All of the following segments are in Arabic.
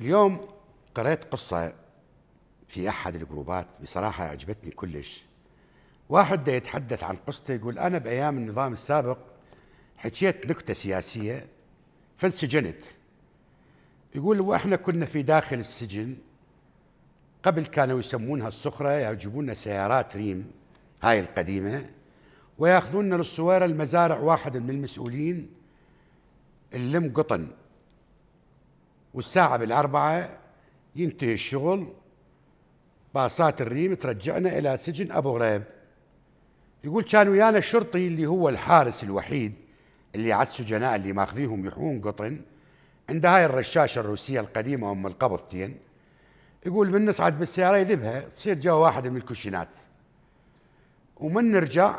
اليوم قرأت قصة في أحد الجروبات بصراحة عجبتني كلش واحد ده يتحدث عن قصته يقول أنا بأيام النظام السابق حكيت نكتة سياسية فانسجنت يقول وإحنا كنا في داخل السجن قبل كانوا يسمونها الصخرة يجيبوننا سيارات ريم هاي القديمة وياخذوننا للصويرة المزارع واحد من المسؤولين اللم قطن والساعة بالأربعة ينتهي الشغل باصات الريم ترجعنا إلى سجن أبو غريب يقول كان ويانا الشرطي اللي هو الحارس الوحيد اللي على السجناء اللي ماخذيهم يحون قطن عند هاي الرشاشة الروسية القديمة أم القبضتين يقول من نصعد بالسيارة يذبها تصير جوا واحد من الكوشينات ومن نرجع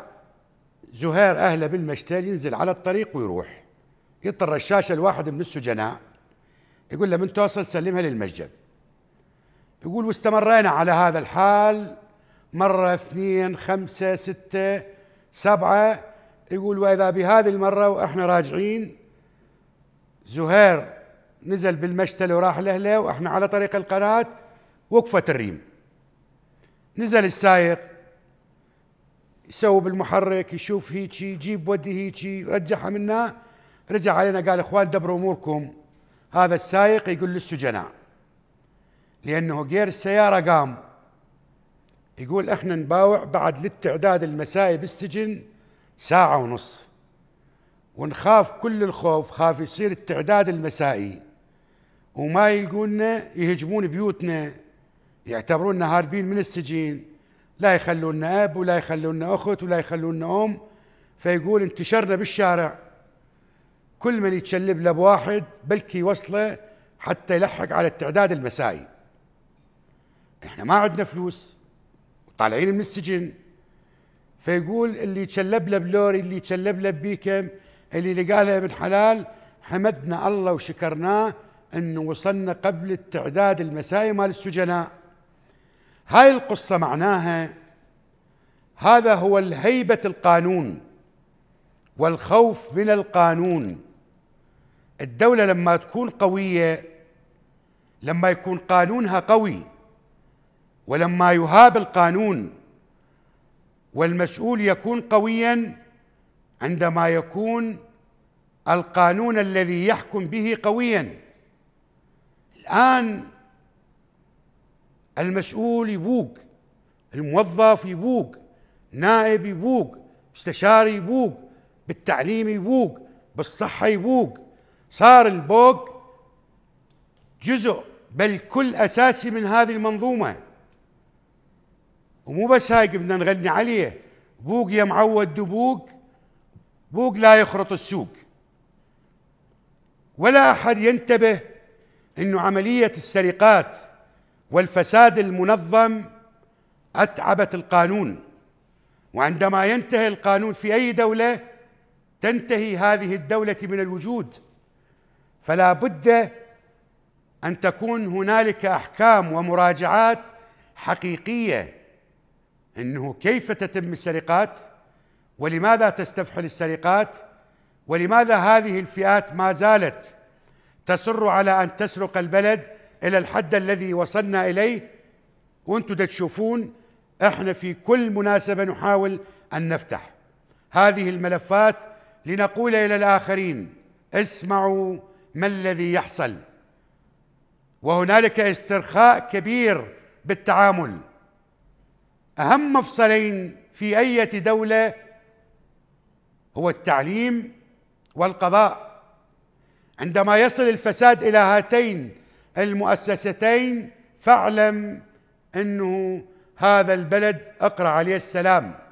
زهير أهله بالمشتل ينزل على الطريق ويروح يطر الرشاشة الواحد من السجناء يقول له من توصل سلمها للمسجد يقول واستمرينا على هذا الحال مرة اثنين خمسة ستة سبعة يقول وإذا بهذه المرة وإحنا راجعين زهير نزل بالمشتل وراح لأهله وإحنا على طريق القناة وقفت الريم نزل السايق يسوي بالمحرك يشوف هيجي يجيب ودي هيجي رجعها منا رجع علينا قال اخوان دبروا اموركم هذا السائق يقول للسجناء لأنه غير السيارة قام يقول احنا نباوع بعد للتعداد المسائي بالسجن ساعة ونص ونخاف كل الخوف خاف يصير التعداد المسائي وما يلقونا يهجمون بيوتنا يعتبروننا هاربين من السجين لا يخلونا اب ولا يخلونا اخت ولا يخلونا ام فيقول انتشرنا بالشارع كل من يتشلب له بواحد بلكي يوصله حتى يلحق على التعداد المسائي احنا ما عندنا فلوس طالعين من السجن فيقول اللي تشلب له بلوري اللي تشلب له بيكم اللي لقى له ابن حلال حمدنا الله وشكرناه انه وصلنا قبل التعداد المسائي مال السجناء هاي القصه معناها هذا هو الهيبه القانون والخوف من القانون الدولة لما تكون قوية لما يكون قانونها قوي ولما يهاب القانون والمسؤول يكون قويا عندما يكون القانون الذي يحكم به قويا الآن المسؤول يبوق الموظف يبوق نائب يبوق استشاري يبوق بالتعليم يبوق بالصحة يبوق صار البوق جزء بل كل اساسي من هذه المنظومه ومو بس هاي بدنا نغني عليه بوق يا معود دبوق بوق لا يخرط السوق ولا احد ينتبه انه عمليه السرقات والفساد المنظم اتعبت القانون وعندما ينتهي القانون في اي دوله تنتهي هذه الدوله من الوجود فلا بد ان تكون هنالك احكام ومراجعات حقيقيه انه كيف تتم السرقات ولماذا تستفحل السرقات ولماذا هذه الفئات ما زالت تصر على ان تسرق البلد الى الحد الذي وصلنا اليه وانتم تشوفون احنا في كل مناسبه نحاول ان نفتح هذه الملفات لنقول الى الاخرين اسمعوا ما الذي يحصل وهنالك استرخاء كبير بالتعامل اهم مفصلين في اي دوله هو التعليم والقضاء عندما يصل الفساد الى هاتين المؤسستين فاعلم انه هذا البلد اقرا عليه السلام